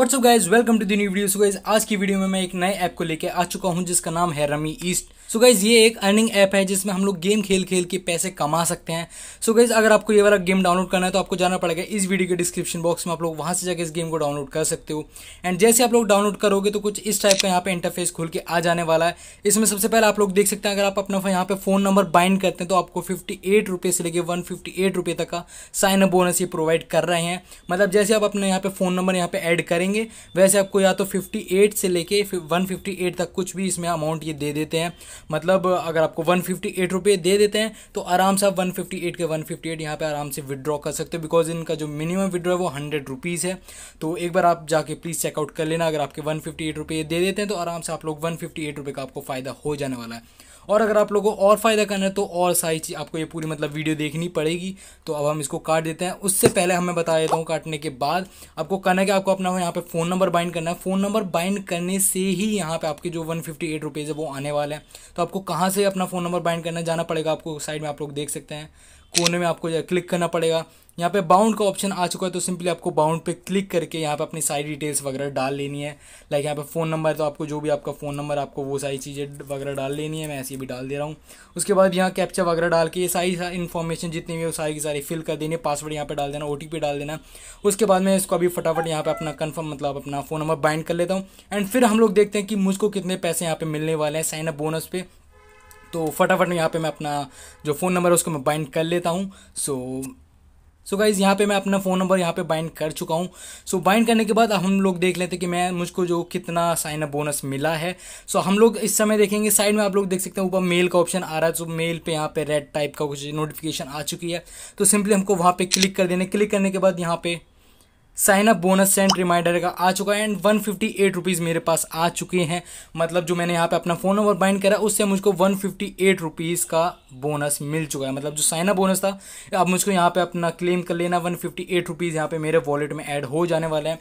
WhatsApp guys welcome to दिन new video so guys आज की वीडियो में मैं एक नए ऐप को लेकर आ चुका हूं जिसका नाम है rummy east so so guys ये एक अर्निंग ऐप है जिसमें हम लोग गेम खेल खेल के पैसे कमा सकते हैं सो so गाइज़ अगर आपको ये वाला गेम डाउनलोड करना है तो आपको जाना पड़ेगा इस वीडियो के डिस्क्रिप्शन बॉक्स में आप लोग वहाँ से जाकर इस गेम को डाउनलोड कर सकते हो एंड जैसे आप लोग डाउनलोड करोगे तो कुछ इस टाइप का यहाँ पे इंटरफेस खुल के आ जाने वाला है इसमें सबसे पहले आप लोग देख सकते हैं अगर आप अपना यहाँ पर फ़ोन नंबर बाइंड करते हैं तो आपको फिफ्टी एट रुपये से लेके वन फिफ्टी एट रुपये तक का साइन अप बोनस ये प्रोवाइड कर रहे हैं मतलब जैसे आप अपने यहाँ पर फ़ोन नंबर यहाँ पर ऐड करेंगे वैसे आपको या तो फिफ्टी एट से लेके वन फिफ्टी एट तक कुछ भी इसमें अमाउंट ये दे देते हैं मतलब अगर आपको वन फिफ्टी एट दे देते हैं तो आराम से आप वन फिफ्टी एट के वन फिफ्टी एट यहाँ पर आराम से विदड्रॉ कर सकते हो बिकॉज इनका जो मिनिमम विड्रॉ है वो हंड्रेड रुपीज़ है तो एक बार आप जाके प्लीज़ चेकआउट कर लेना अगर आपके वन फिफ्टी एट रुपये दे देते हैं तो आराम से आप लोग वन फिफ्टी एट रुपये का आपको फ़ायदा हो जाने वाला है और अगर आप लोगों को और फ़ायदा करना है तो और सारी चीज़ आपको ये पूरी मतलब वीडियो देखनी पड़ेगी तो अब हम इसको काट देते हैं उससे पहले हमें बता देता हूँ काटने के बाद आपको करना है कि आपको अपना यहाँ पर फ़ोन नंबर बाइंड करना है फ़ोन नंबर बाइंड करने से ही यहाँ पर आपके जो वन फिफ्टी एट रुपीज़ है वो आने वाला है तो आपको कहाँ से अपना फ़ोन नंबर बाइंड करना जाना पड़ेगा आपको साइड में आप लोग देख सकते हैं कोने में आपको क्लिक करना पड़ेगा यहाँ पे बाउंड का ऑप्शन आ चुका है तो सिंपली आपको बाउंड पे क्लिक करके यहाँ पे अपनी सारी डिटेल्स वगैरह डाल लेनी है लाइक यहाँ पे फ़ोन नंबर तो आपको जो भी आपका फ़ोन नंबर आपको वो सारी चीज़ें वगैरह डाल लेनी है मैं ऐसे भी डाल दे रहा हूँ उसके बाद यहाँ कैप्चा वगैरह डाल के ये सारी सारी इन्फॉर्मेशन जितनी भी है वो सारी की सारी फिल कर देनी है पासवर्ड यहाँ पर डाल देना ओ डाल देना उसके बाद मैं इसको अभी फटाफट यहाँ पर अपना कन्फर्म मतलब अपना फ़ोन नंबर बाइंड कर लेता हूँ एंड फिर हम लोग देखते हैं कि मुझको कितने पैसे यहाँ पर मिलने वाले हैं साइन अप बोनस पे तो फटाफट में यहाँ पे मैं अपना जो फ़ोन नंबर है उसको मैं बाइंड कर लेता हूँ सो सो गाइज़ यहाँ पे मैं अपना फ़ोन नंबर यहाँ पे बाइंड कर चुका हूँ सो so, बाइंड करने के बाद हम लोग देख लेते हैं कि मैं मुझको जो कितना साइन अप बोनस मिला है सो so, हम लोग इस समय देखेंगे साइड में आप लोग देख सकते हैं ऊपर मेल का ऑप्शन आ रहा है सो so, मेल पे यहाँ पे रेड टाइप का कुछ नोटिफिकेशन आ चुकी है तो सिंपली हमको वहाँ पे क्लिक कर देना क्लिक करने के बाद यहाँ पे sign up bonus send reminder का आ चुका है and one fifty eight rupees मेरे पास आ चुके हैं मतलब जो मैंने यहाँ पे अपना फ़ोन नंबर बाइंड करा उससे मुझको वन फिफ्टी एट रुपीज़ का बोनस मिल चुका है मतलब जो साइन अप बोनस था अब मुझको यहाँ पे अपना क्लेम कर लेना वन फिफ्टी एट रुपीज़ यहाँ पर मेरे वॉलेट में ऐड हो जाने वाला है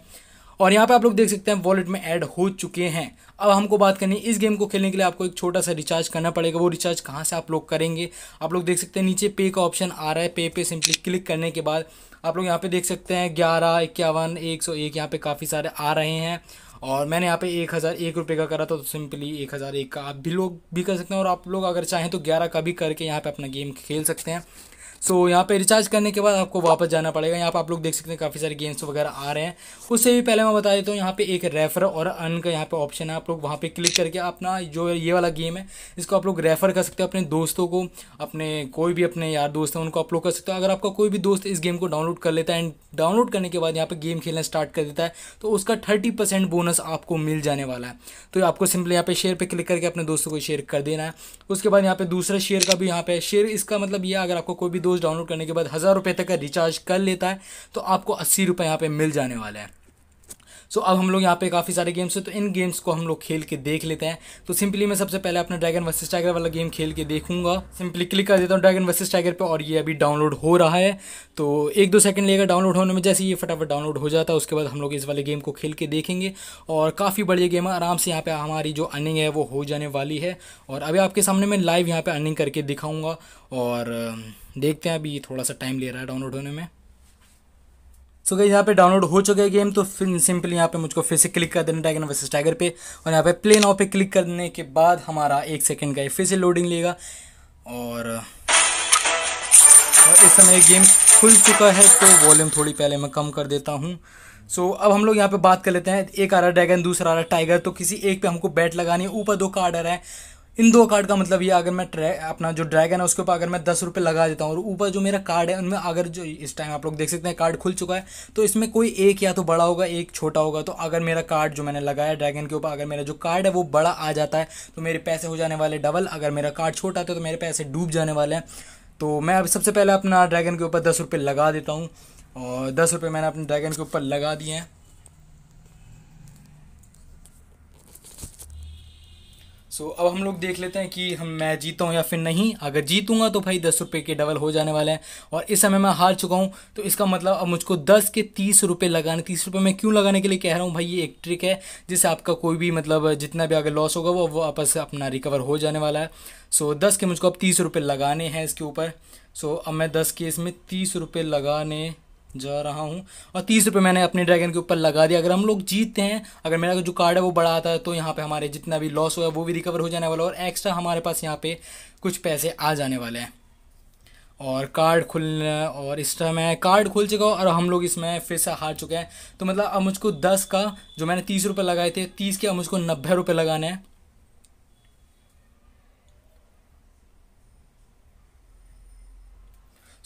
और यहाँ पे आप लोग देख सकते हैं वॉलेट में ऐड हो चुके हैं अब हमको बात करनी है इस गेम को खेलने के लिए आपको एक छोटा सा रिचार्ज करना पड़ेगा वो रिचार्ज कहाँ से आप लोग करेंगे आप लोग देख सकते हैं नीचे पे का ऑप्शन आ रहा है पे पे सिंपली क्लिक करने के बाद आप लोग यहाँ पे देख सकते हैं ग्यारह इक्यावन एक सौ एक यहाँ पे काफ़ी सारे आ रहे हैं और मैंने यहाँ पे एक हज़ार एक रुपये का करा था तो सिंपली एक हज़ार एक का आप भी लोग भी कर सकते हैं और आप लोग अगर चाहें तो ग्यारह का भी करके यहाँ पे अपना गेम खेल सकते हैं सो so, यहाँ पे रिचार्ज करने के बाद आपको वापस जाना पड़ेगा यहाँ पर आप लोग देख सकते हैं काफ़ी सारे गेम्स वगैरह आ रहे हैं उससे भी पहले मैं बता देता हूँ यहाँ पे एक रेफर और अन का यहाँ पे ऑप्शन है आप लोग वहाँ पे क्लिक करके अपना जो ये वाला गेम है इसको आप लोग रेफर कर सकते हो अपने दोस्तों को अपने कोई भी अपने यार दोस्त हैं उनको अपलोड कर सकते हो अगर आपका कोई भी दोस्त इस गेम को डाउनलोड कर लेता है एंड डाउनलोड करने के बाद यहाँ पर गेम खेलना स्टार्ट कर देता है तो उसका थर्टी बोनस आपको मिल जाने वाला है तो आपको सिंपली यहाँ पर शेयर पर क्लिक करके अपने दोस्तों को शेयर कर देना है उसके बाद यहाँ पर दूसरा शेयर का भी यहाँ पर शेयर इसका मतलब ये अगर आपको कोई भी विंडोज़ डाउनलोड करने के बाद हज़ार रुपये तक का रिचार्ज कर लेता है तो आपको अस्सी रुपये यहाँ पर मिल जाने वाला है सो अब हम लोग यहाँ पे काफ़ी सारे गेम्स हैं तो इन गेम्स को हम लोग खेल के देख लेते हैं तो सिंपली मैं सबसे पहले अपना ड्रैगन वर्सेस टाइगर वाला गेम खेल के देखूंगा सिंपली क्लिक कर देता हूँ ड्रैगन वर्सेस टाइगर पर और ये अभी डाउनलोड हो रहा है तो एक दो सेकंड लेगा डाउनलोड होने में जैसे ये फटाफट डाउनलोड हो जाता है उसके बाद हम लोग इस वाले गेम को खेल के देखेंगे और काफ़ी बढ़िया गेम है आराम से यहाँ पर हमारी जो अर्निंग है वो हो जाने वाली है और अभी आपके सामने मैं लाइव यहाँ पर अर्निंग करके दिखाऊँगा और देखते हैं अभी थोड़ा सा टाइम ले रहा है डाउनलोड होने में सो गई यहाँ पे डाउनलोड हो चुका है गेम तो फिर सिंपली यहाँ पे मुझको फिर से क्लिक कर देना टाइगर वर्सेस टाइगर पे और यहाँ पे प्ले नाउ पे क्लिक करने के बाद हमारा एक सेकेंड का फिर से लोडिंग लेगा और, और इस समय गेम खुल चुका है तो वॉल्यूम थोड़ी पहले मैं कम कर देता हूँ सो so, अब हम लोग यहाँ पे बात कर लेते हैं एक आ रहा ड्रैगन दूसरा आ रहा टाइगर तो किसी एक पे हमको बैट लगानी है ऊपर दो कार्ड आ रहा है इन दो कार्ड का मतलब ये अगर मैं ट्रै अपना जो ड्रैगन है उसके ऊपर अगर मैं दस रुपये लगा देता हूँ और ऊपर जो मेरा कार्ड है उनमें अगर जो इस टाइम आप लोग देख सकते हैं कार्ड खुल चुका है तो इसमें कोई एक या तो बड़ा होगा एक छोटा होगा तो अगर मेरा कार्ड जो मैंने लगाया ड्रैगन के ऊपर अगर मेरा जो कार्ड है वो बड़ा आ जाता है तो मेरे पैसे हो जाने वाले डबल अगर मेरा कार्ड छोटा आता है तो मेरे पैसे डूब जाने वाले हैं तो मैं अब सबसे पहले अपना ड्रैगन के ऊपर दस रुपये लगा देता हूँ और दस रुपये मैंने अपने ड्रैगन के ऊपर लगा दिए हैं सो so, अब हम लोग देख लेते हैं कि हम मैं जीता हूँ या फिर नहीं अगर जीतूंगा तो भाई दस रुपये के डबल हो जाने वाले हैं और इस समय मैं हार चुका हूँ तो इसका मतलब अब मुझको दस के तीस रुपये लगाने तीस रुपये मैं क्यों लगाने के लिए कह रहा हूँ भाई ये एक ट्रिक है जिससे आपका कोई भी मतलब जितना भी आगे लॉस होगा वो वापस अपना रिकवर हो जाने वाला है सो so, दस के मुझको अब तीस रुपये लगाने हैं इसके ऊपर सो so, अब मैं दस के इसमें तीस रुपये लगाने जा रहा हूँ और तीस रुपये मैंने अपने ड्रैगन के ऊपर लगा दिया अगर हम लोग जीतते हैं अगर मेरा जो कार्ड है वो बड़ा आता है तो यहाँ पे हमारे जितना भी लॉस हुआ वो भी रिकवर हो जाने वाला और एक्स्ट्रा हमारे पास यहाँ पे कुछ पैसे आ जाने वाले हैं और कार्ड खुलना और इस टाइम है कार्ड खुल चुका और हम लोग इसमें फिर से हार चुके हैं तो मतलब अब मुझको दस का जो मैंने तीस रुपये लगाए थे तीस के अब मुझको नब्बे रुपये लगाने हैं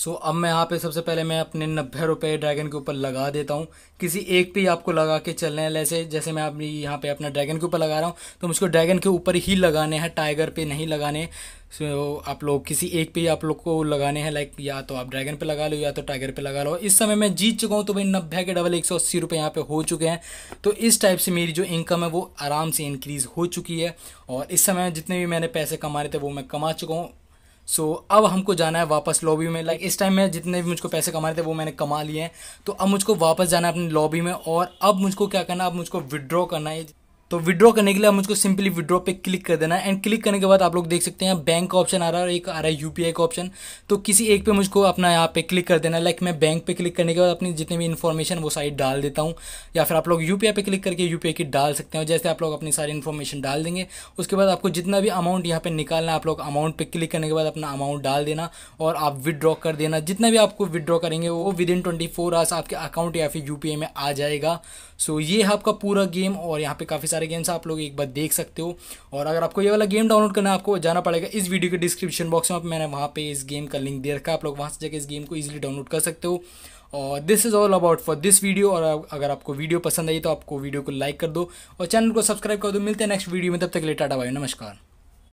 सो so, अब मैं यहाँ पे सबसे पहले मैं अपने नब्बे रुपये ड्रैगन के ऊपर लगा देता हूँ किसी एक पे आपको लगा के चलने हैं जैसे जैसे मैं अपनी यहाँ पे अपना ड्रैगन के ऊपर लगा रहा हूँ तो मुझको ड्रैगन के ऊपर ही लगाने हैं टाइगर पे नहीं लगाने सो so, आप लोग किसी एक पे आप लोग को लगाने हैं लाइक या तो आप ड्रैगन पे लगा लो या तो टाइगर पे लगा लो इस समय मैं जीत चुका हूँ तो भाई नब्बे के डबल एक सौ अस्सी रुपये यहाँ पे हो चुके हैं तो इस टाइप से मेरी जो इनकम है वो आराम से इंक्रीज़ हो चुकी है और इस समय जितने भी मैंने पैसे कमाए थे वो मैं कमा चुका हूँ सो so, अब हमको जाना है वापस लॉबी में लाइक like, इस टाइम में जितने भी मुझको पैसे कमाए थे वो मैंने कमा लिए हैं तो अब मुझको वापस जाना है अपनी लॉबी में और अब मुझको क्या करना है अब मुझको विड्रॉ करना है तो विड्रॉ करने के लिए आप मुझको सिंपली विड्रॉ पे क्लिक कर देना एंड क्लिक करने के बाद आप लोग देख सकते हैं बैंक का ऑप्शन आ रहा है और एक आ रहा है यूपीआई का ऑप्शन तो किसी एक पे मुझको अपना यहाँ पे क्लिक कर देना लाइक मैं बैंक पे क्लिक करने के बाद अपनी जितनी भी इन्फॉर्मेशन वो सारी डाल देता हूँ या फिर आप लोग यू पे क्लिक करके यू की डाल सकते हैं जैसे आप लोग अपनी सारी इन्फॉर्मेशन डाल देंगे उसके बाद आपको जितना भी अमाउंट यहाँ पर निकालना है आप लोग अमाउंट पर क्लिक करने के बाद अपना अमाउंट डाल देना और आप विदड्रॉ कर देना जितना भी आपको विदड्रॉ करेंगे वो within twenty four hours आपके अकाउंट या फिर यू में आ जाएगा सो ये है आपका पूरा गेम और यहाँ पर काफ़ी सारे सारे गेम्स आप लोग एक बार देख सकते हो और अगर आपको ये वाला गेम डाउनलोड करना है आपको जाना पड़ेगा इस वीडियो के डिस्क्रिप्शन बॉक्स में मैंने वहाँ पे इस गेम का लिंक दे रखा है आप लोग वहाँ से जाकर इस गेम को ईजिली डाउनलोड कर सकते हो और this is all about for this video और अगर आपको वीडियो पसंद आई तो आपको वीडियो को लाइक कर दो और चैनल को सब्सक्राइब कर दो मिलते हैं नेक्स्ट वीडियो में तब तक लेटा लिए टाटा भाई नमस्कार